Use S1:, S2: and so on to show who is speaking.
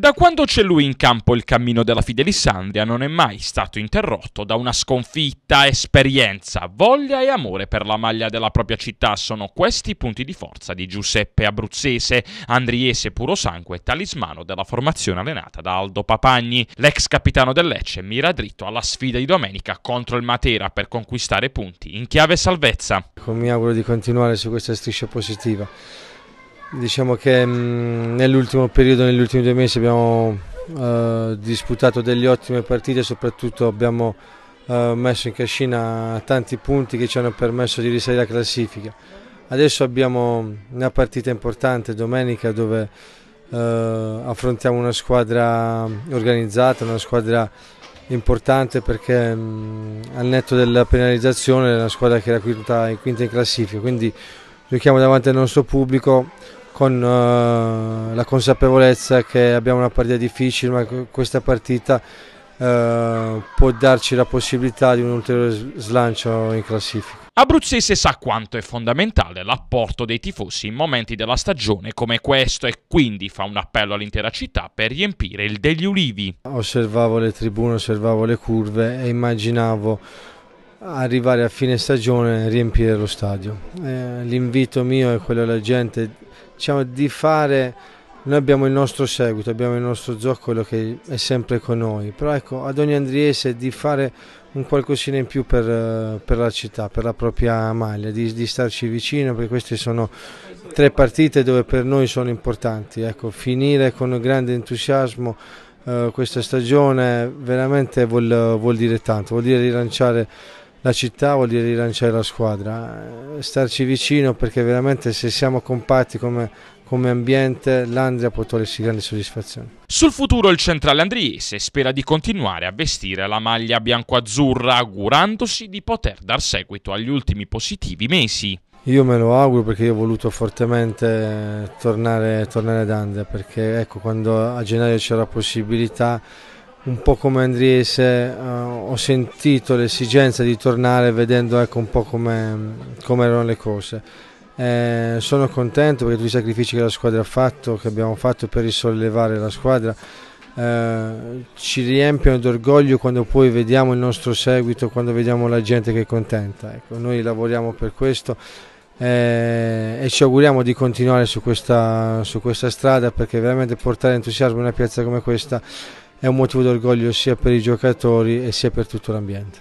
S1: Da quando c'è lui in campo il cammino della Fidelissandria non è mai stato interrotto da una sconfitta, esperienza, voglia e amore per la maglia della propria città sono questi i punti di forza di Giuseppe Abruzzese, andriese puro sangue talismano della formazione allenata da Aldo Papagni. L'ex capitano del Lecce mira dritto alla sfida di domenica contro il Matera per conquistare punti in chiave salvezza.
S2: Mi auguro di continuare su questa striscia positiva Diciamo che mh, mm, nell'ultimo periodo, negli ultimi due mesi abbiamo eh, disputato delle ottime partite, soprattutto abbiamo eh, messo in cascina tanti punti che ci hanno permesso di risalire la classifica. Adesso abbiamo una partita importante domenica dove eh, affrontiamo una squadra organizzata, una squadra importante perché mh, mm, al netto della penalizzazione è una squadra che era quinta in classifica, quindi giochiamo davanti al nostro pubblico con eh, la consapevolezza che abbiamo una partita difficile, ma questa partita eh, può darci la possibilità di un ulteriore slancio in classifica.
S1: Abruzzese sa quanto è fondamentale l'apporto dei tifosi in momenti della stagione come questo e quindi fa un appello all'intera città per riempire il degli
S2: ulivi. Osservavo le tribune, osservavo le curve e immaginavo arrivare a fine stagione e riempire lo stadio. Eh, l'invito mio e quello della gente diciamo, di fare noi abbiamo il nostro seguito, abbiamo il nostro zoccolo che è sempre con noi, però ecco, ad ogni Andriese di fare un qualcosina in più per, eh, per la città, per la propria maglia, di, di, starci vicino, perché queste sono tre partite dove per noi sono importanti, ecco, finire con grande entusiasmo eh, questa stagione veramente vuol, vuol dire tanto, vuol dire rilanciare la città, vuol dire rilanciare la squadra, eh, starci vicino perché veramente se siamo compatti come, come ambiente l'Andria può togliersi grande soddisfazione.
S1: Sul futuro il centrale andriese spera di continuare a vestire la maglia bianco-azzurra augurandosi di poter dar seguito agli ultimi positivi mesi.
S2: Io me lo auguro perché io ho voluto fortemente eh, tornare, tornare ad Andria perché ecco, quando a gennaio c'era la possibilità un po' come Andriese uh, ho sentito l'esigenza di tornare vedendo ecco, un po' come, come erano le cose. Eh, sono contento per tutti i sacrifici che la squadra ha fatto, che abbiamo fatto per risollevare la squadra. Eh, ci riempiono d'orgoglio quando poi vediamo il nostro seguito, quando vediamo la gente che è contenta. Ecco, noi lavoriamo per questo eh, e ci auguriamo di continuare su questa, su questa strada perché veramente portare entusiasmo in una piazza come questa è un motivo d'orgoglio sia per i giocatori e sia per tutto l'ambiente.